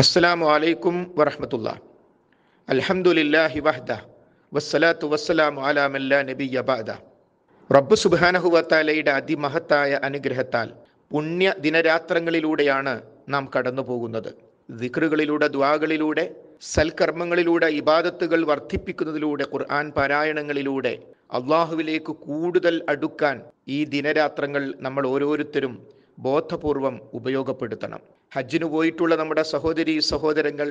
അസ്സലാമു അലൈക്കും വറഹമത്തുള്ള അലഹമുല്ലാഹി വഹ്ദ വസ്സലാത്തു വസ്സലാമു അലാമല്ല നബി യബാദ റബ്ബു സുബാനഹുവത്താലയുടെ അതിമഹത്തായ അനുഗ്രഹത്താൽ പുണ്യ ദിനരാത്രങ്ങളിലൂടെയാണ് നാം കടന്നു പോകുന്നത് ദിക്റുകളിലൂടെ ദ്വാകളിലൂടെ സൽക്കർമ്മങ്ങളിലൂടെ ഇബാദത്തുകൾ വർദ്ധിപ്പിക്കുന്നതിലൂടെ ഖുർആൻ പാരായണങ്ങളിലൂടെ അള്ളാഹുവിലേക്ക് കൂടുതൽ അടുക്കാൻ ഈ ദിനരാത്രങ്ങൾ നമ്മൾ ഓരോരുത്തരും ബോധപൂർവം ഉപയോഗപ്പെടുത്തണം ഹജ്ജിന് പോയിട്ടുള്ള നമ്മുടെ സഹോദരി സഹോദരങ്ങൾ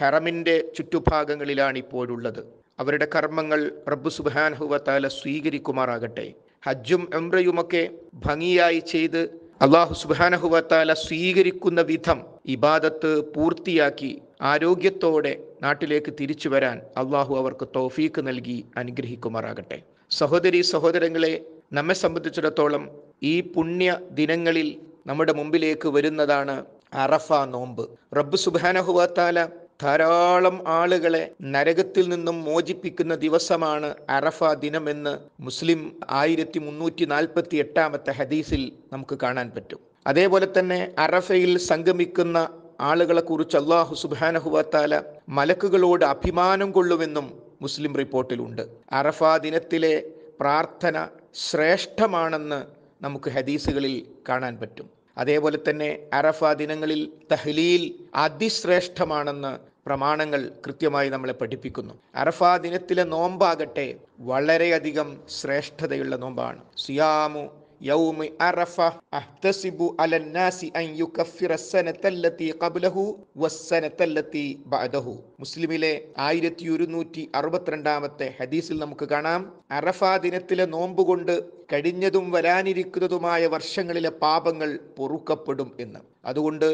ഹറമിൻ്റെ ചുറ്റുഭാഗങ്ങളിലാണ് ഇപ്പോഴുള്ളത് അവരുടെ കർമ്മങ്ങൾ റബ്ബു സുബാൻഹുവത്താല സ്വീകരിക്കുമാറാകട്ടെ ഹജ്ജും എംറയുമൊക്കെ ഭംഗിയായി ചെയ്ത് അള്ളാഹു സുബാനഹുവത്താല സ്വീകരിക്കുന്ന വിധം ഇബാദത്ത് പൂർത്തിയാക്കി ആരോഗ്യത്തോടെ നാട്ടിലേക്ക് തിരിച്ചു വരാൻ അള്ളാഹു അവർക്ക് തോഫീക്ക് നൽകി അനുഗ്രഹിക്കുമാറാകട്ടെ സഹോദരി സഹോദരങ്ങളെ നമ്മെ സംബന്ധിച്ചിടത്തോളം ഈ പുണ്യ ദിനങ്ങളിൽ നമ്മുടെ മുമ്പിലേക്ക് വരുന്നതാണ് അറഫ നോമ്പ് റബ്ബ് സുബാനഹുവാത്താല ധാരാളം ആളുകളെ നരകത്തിൽ നിന്നും മോചിപ്പിക്കുന്ന ദിവസമാണ് അറഫ ദിനമെന്ന് മുസ്ലിം ആയിരത്തി മുന്നൂറ്റി നാൽപ്പത്തി എട്ടാമത്തെ ഹദീസിൽ നമുക്ക് കാണാൻ പറ്റും അതേപോലെ തന്നെ അറഫയിൽ സംഗമിക്കുന്ന ആളുകളെ കുറിച്ച് അള്ളാഹു സുബാനഹുവാത്താല മലക്കുകളോട് അഭിമാനം കൊള്ളുമെന്നും മുസ്ലിം റിപ്പോർട്ടിലുണ്ട് അറഫ ദിനത്തിലെ പ്രാർത്ഥന ശ്രേഷ്ഠമാണെന്ന് നമുക്ക് ഹദീസുകളിൽ കാണാൻ പറ്റും അതേപോലെ തന്നെ അറഫ ദിനങ്ങളിൽ തഹ്ലീൽ അതിശ്രേഷ്ഠമാണെന്ന് പ്രമാണങ്ങൾ കൃത്യമായി നമ്മളെ പഠിപ്പിക്കുന്നു അറഫ ദിനത്തിലെ നോമ്പാകട്ടെ വളരെയധികം ശ്രേഷ്ഠതയുള്ള നോമ്പാണ് സിയാമു യൗമി അറഫ അഹ്തസിബു അലൻ നാസി അൻ യുകഫിറ സനതല്ലതി ഖബ്ലഹു വസ്സനതല്ലതി ബഅദഹു മുസ്ലിമിലെ ആയിരത്തി ഒരുന്നൂറ്റി അറുപത്തിരണ്ടാമത്തെ ഹദീസിൽ നമുക്ക് കാണാം അറഫ ദിനത്തിലെ നോമ്പുകൊണ്ട് കഴിഞ്ഞതും വരാനിരിക്കുന്നതുമായ വർഷങ്ങളിലെ പാപങ്ങൾ പൊറുക്കപ്പെടും എന്ന് അതുകൊണ്ട്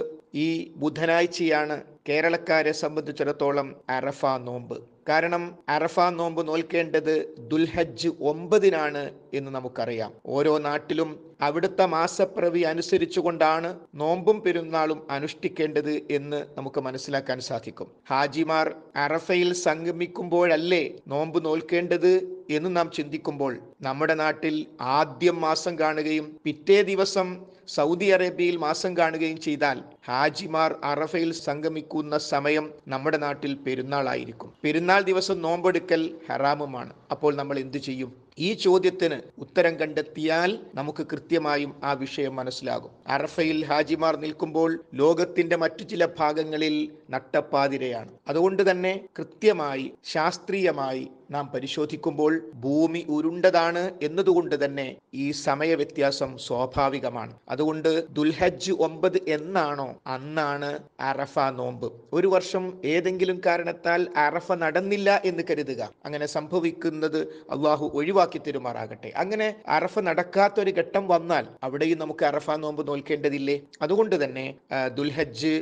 ഈ ബുധനാഴ്ചയാണ് കേരളക്കാരെ സംബന്ധിച്ചിടത്തോളം അറഫ നോമ്പ് കാരണം അറഫ നോമ്പ് നോൽക്കേണ്ടത് ദുൽഹജ്ജ് ഒമ്പതിനാണ് എന്ന് നമുക്കറിയാം ഓരോ നാട്ടിലും അവിടുത്തെ മാസപ്പിറവി അനുസരിച്ചുകൊണ്ടാണ് നോമ്പും പെരുന്നാളും അനുഷ്ഠിക്കേണ്ടത് എന്ന് നമുക്ക് മനസ്സിലാക്കാൻ സാധിക്കും ഹാജിമാർ അറഫയിൽ സംഗമിക്കുമ്പോഴല്ലേ നോമ്പ് നോൽക്കേണ്ടത് എന്ന് നാം ചിന്തിക്കുമ്പോൾ നമ്മുടെ നാട്ടിൽ ആദ്യം മാസം കാണുകയും പിറ്റേ ദിവസം സൗദി അറേബ്യയിൽ മാസം കാണുകയും ചെയ്താൽ ഹാജിമാർ അറഫയിൽ സംഗമിക്കുന്ന സമയം നമ്മുടെ നാട്ടിൽ പെരുന്നാളായിരിക്കും പെരുന്നാൾ ദിവസം നോമ്പെടുക്കൽ ഹറാമുമാണ് അപ്പോൾ നമ്മൾ എന്തു ചെയ്യും ഈ ചോദ്യത്തിന് ഉത്തരം കണ്ടെത്തിയാൽ നമുക്ക് കൃത്യമായും ആ വിഷയം മനസ്സിലാകും അറഫയിൽ ഹാജിമാർ നിൽക്കുമ്പോൾ ലോകത്തിന്റെ മറ്റു ചില ഭാഗങ്ങളിൽ നട്ടപ്പാതിരയാണ് അതുകൊണ്ട് തന്നെ കൃത്യമായി ശാസ്ത്രീയമായി നാം പരിശോധിക്കുമ്പോൾ ഭൂമി ഉരുണ്ടതാണ് എന്നതുകൊണ്ട് തന്നെ ഈ സമയ വ്യത്യാസം സ്വാഭാവികമാണ് അതുകൊണ്ട് ദുൽഹജ്ജ് ഒമ്പത് എന്നാണോ അന്നാണ് അറഫ നോമ്പ് ഒരു വർഷം ഏതെങ്കിലും കാരണത്താൽ അറഫ നടന്നില്ല എന്ന് കരുതുക അങ്ങനെ സംഭവിക്കുന്നത് അള്ളാഹു ഒഴിവാക്കി തരുമാറാകട്ടെ അങ്ങനെ അറഫ നടക്കാത്തൊരു ഘട്ടം വന്നാൽ അവിടെയും നമുക്ക് അറഫ നോമ്പ് നോൽക്കേണ്ടതില്ലേ അതുകൊണ്ട് തന്നെ ദുൽഹജ്ജ്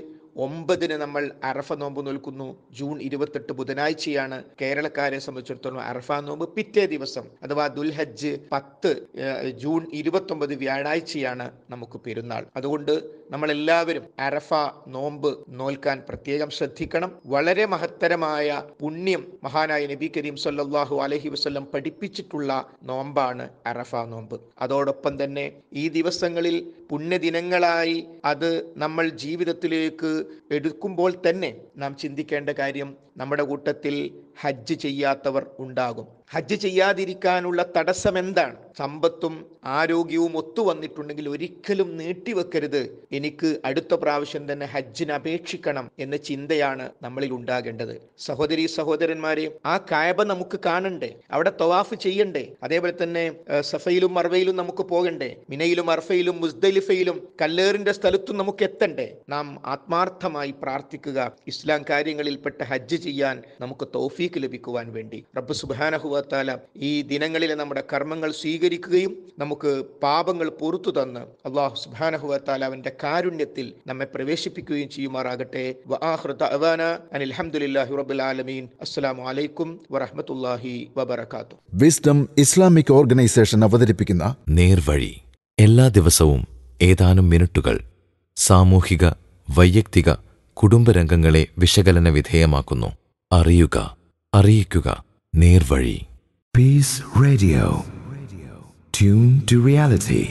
ഒമ്പതിന് നമ്മൾ അറഫ നോമ്പ് നോൽക്കുന്നു ജൂൺ ഇരുപത്തെട്ട് ബുധനാഴ്ചയാണ് കേരളക്കാരെ സംബന്ധിച്ചിടത്തോളം അറഫ നോമ്പ് പിറ്റേ ദിവസം അഥവാ ദുൽഹജ്ജ് പത്ത് ജൂൺ ഇരുപത്തൊമ്പത് വ്യാഴാഴ്ചയാണ് നമുക്ക് പെരുന്നാൾ അതുകൊണ്ട് നമ്മളെല്ലാവരും അറഫ നോമ്പ് നോൽക്കാൻ പ്രത്യേകം ശ്രദ്ധിക്കണം വളരെ മഹത്തരമായ പുണ്യം മഹാനായ നബി കരീം സല്ലാഹു അലഹി വസ്ലം പഠിപ്പിച്ചിട്ടുള്ള നോമ്പാണ് അറഫ നോമ്പ് അതോടൊപ്പം തന്നെ ഈ ദിവസങ്ങളിൽ പുണ്യദിനങ്ങളായി അത് നമ്മൾ ജീവിതത്തിലേക്ക് എടുക്കുമ്പോൾ തന്നെ നാം ചിന്തിക്കേണ്ട കാര്യം നമ്മുടെ കൂട്ടത്തിൽ ഹജ്ജ് ചെയ്യാത്തവർ ഉണ്ടാകും ഹജ്ജ് ചെയ്യാതിരിക്കാനുള്ള തടസ്സം എന്താണ് സമ്പത്തും ആരോഗ്യവും ഒത്തു വന്നിട്ടുണ്ടെങ്കിൽ ഒരിക്കലും നീട്ടിവെക്കരുത് എനിക്ക് അടുത്ത പ്രാവശ്യം തന്നെ ഹജ്ജിന് അപേക്ഷിക്കണം എന്ന ചിന്തയാണ് നമ്മളിൽ ഉണ്ടാകേണ്ടത് സഹോദരി സഹോദരന്മാരെ ആ കായബ നമുക്ക് കാണണ്ടേ അവിടെ തവാഫ് ചെയ്യണ്ടേ അതേപോലെ തന്നെ സഫയിലും മർവയിലും നമുക്ക് പോകണ്ടേ മിനയിലും അർഫയിലും മുസ്ദലിഫയിലും കല്ലേറിന്റെ സ്ഥലത്തും നമുക്ക് എത്തണ്ടേ നാം ആത്മാർത്ഥമായി പ്രാർത്ഥിക്കുക ഇസ്ലാം കാര്യങ്ങളിൽപ്പെട്ട ഹജ്ജ് ചെയ്യാൻ നമുക്ക് തോഫി തൗഫീക്ക് ലഭിക്കുവാൻ വേണ്ടി റബ്ബ് സുബാനഹുവാത്താല ഈ ദിനങ്ങളിലെ നമ്മുടെ കർമ്മങ്ങൾ സ്വീകരിക്കുകയും നമുക്ക് പാപങ്ങൾ പുറത്തു തന്ന് അള്ളാഹു സുബാനഹുവാത്താല അവന്റെ കാരുണ്യത്തിൽ നമ്മെ പ്രവേശിപ്പിക്കുകയും ചെയ്യുമാറാകട്ടെ അനിൽഹമുല്ലാഹി റബുലാലമീൻ വബർക്കാത്തു വിസ്ഡം ഇസ്ലാമിക് ഓർഗനൈസേഷൻ അവതരിപ്പിക്കുന്ന നേർവഴി എല്ലാ ദിവസവും ഏതാനും മിനിറ്റുകൾ സാമൂഹിക വൈയക്തിക കുടുംബരംഗങ്ങളെ വിശകലന വിധേയമാക്കുന്നു അറിയുക അറിയിക്കുക നേർവഴി peace radio tune to reality